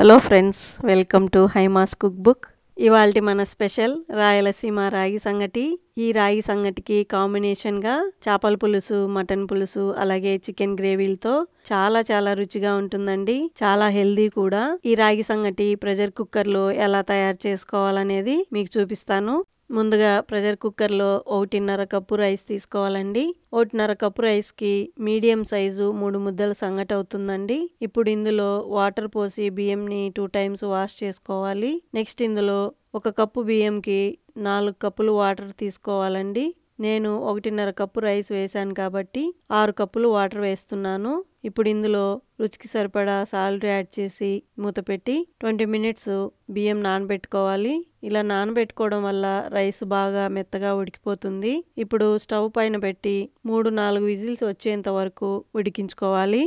hello friends welcome to హైమాస్ cook book ఇవాళ మన స్పెషల్ రాయలసీమ రాగి సంగటి ఈ రాగి సంగటికి కాంబినేషన్గా చేపల పులుసు మటన్ పులుసు అలాగే చికెన్ గ్రేవీలతో చాలా చాలా రుచిగా ఉంటుందండి చాలా హెల్దీ కూడా ఈ రాగి సంగటి ప్రెషర్ కుక్కర్లో ఎలా తయారు చేసుకోవాలనేది మీకు చూపిస్తాను ముందుగా ప్రెషర్ కుక్కర్లో ఒకటిన్నర కప్పు రైస్ తీసుకోవాలండి ఒకటిన్నర కప్పు రైస్కి మీడియం సైజు మూడు ముద్దల సంగటి అవుతుందండి ఇప్పుడు ఇందులో వాటర్ పోసి బియ్యంని టూ టైమ్స్ వాష్ చేసుకోవాలి నెక్స్ట్ ఇందులో ఒక కప్పు బియ్యంకి నాలుగు కప్పులు వాటర్ తీసుకోవాలండి నేను ఒకటిన్నర కప్పు రైస్ వేశాను కాబట్టి ఆరు కప్పులు వాటర్ వేస్తున్నాను ఇప్పుడు ఇందులో రుచికి సరిపడా సాల్ట్ యాడ్ చేసి మూత పెట్టి ట్వంటీ మినిట్స్ బియ్యం నానబెట్టుకోవాలి ఇలా నానబెట్టుకోవడం వల్ల రైస్ బాగా మెత్తగా ఉడికిపోతుంది ఇప్పుడు స్టవ్ పైన పెట్టి మూడు నాలుగు విజిల్స్ వచ్చేంత వరకు ఉడికించుకోవాలి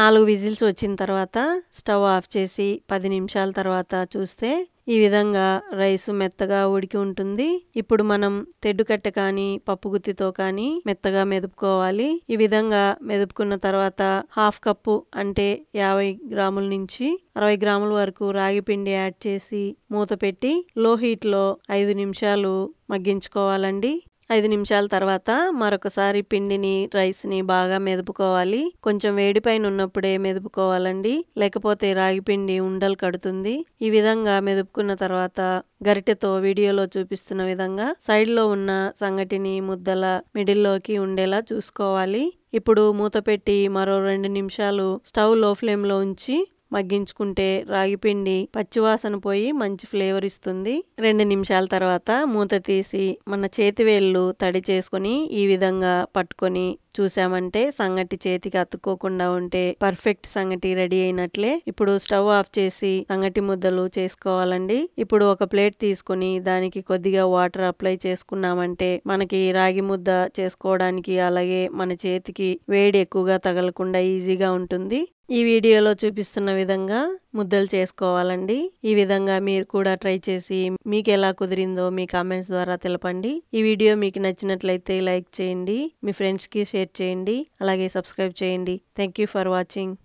నాలుగు విజిల్స్ వచ్చిన తర్వాత స్టవ్ ఆఫ్ చేసి పది నిమిషాల తర్వాత చూస్తే ఈ విధంగా రైస్ మెత్తగా ఉడికి ఉంటుంది ఇప్పుడు మనం తెడ్డుకట్ట కానీ పప్పుగుత్తితో కానీ మెత్తగా మెదుపుకోవాలి ఈ విధంగా మెదుపుకున్న తర్వాత హాఫ్ కప్పు అంటే యాభై గ్రాముల నుంచి అరవై గ్రాముల వరకు రాగి పిండి యాడ్ చేసి మూత పెట్టి లో హీట్లో ఐదు నిమిషాలు మగ్గించుకోవాలండి ఐదు నిమిషాల తర్వాత మరొకసారి పిండిని రైస్ని బాగా మెదుపుకోవాలి కొంచెం వేడి పైన ఉన్నప్పుడే మెదుపుకోవాలండి లేకపోతే రాగి పిండి ఉండలు కడుతుంది ఈ విధంగా మెదుపుకున్న తర్వాత గరిటెతో వీడియోలో చూపిస్తున్న విధంగా సైడ్లో ఉన్న సంగటిని ముద్దల మిడిల్లోకి ఉండేలా చూసుకోవాలి ఇప్పుడు మూత పెట్టి మరో రెండు నిమిషాలు స్టవ్ లో ఫ్లేమ్లో ఉంచి మగ్గించుకుంటే రాగిపిండి పచ్చివాసన పోయి మంచి ఫ్లేవర్ ఇస్తుంది రెండు నిమిషాల తర్వాత మూత తీసి మన చేతివేళ్ళు తడి చేసుకొని ఈ విధంగా పట్టుకొని చూసామంటే సంగటి చేతికి అతుక్కోకుండా ఉంటే పర్ఫెక్ట్ సంగటి రెడీ అయినట్లే ఇప్పుడు స్టవ్ ఆఫ్ చేసి సంగటి ముద్దలు చేసుకోవాలండి ఇప్పుడు ఒక ప్లేట్ తీసుకుని దానికి కొద్దిగా వాటర్ అప్లై చేసుకున్నామంటే మనకి రాగి ముద్ద చేసుకోవడానికి అలాగే మన చేతికి వేడి ఎక్కువగా తగలకుండా ఈజీగా ఉంటుంది ఈ వీడియోలో చూపిస్తున్న విధంగా ముద్దలు చేసుకోవాలండి ఈ విధంగా మీరు కూడా ట్రై చేసి మీకు ఎలా కుదిరిందో మీ కామెంట్స్ ద్వారా తెలపండి ఈ వీడియో మీకు నచ్చినట్లయితే లైక్ చేయండి మీ ఫ్రెండ్స్కి షేర్ చేయండి అలాగే సబ్స్క్రైబ్ చేయండి థ్యాంక్ ఫర్ వాచింగ్